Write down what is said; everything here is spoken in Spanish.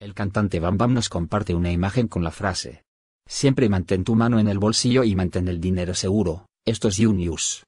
El cantante Bam Bam nos comparte una imagen con la frase. Siempre mantén tu mano en el bolsillo y mantén el dinero seguro, esto es You News.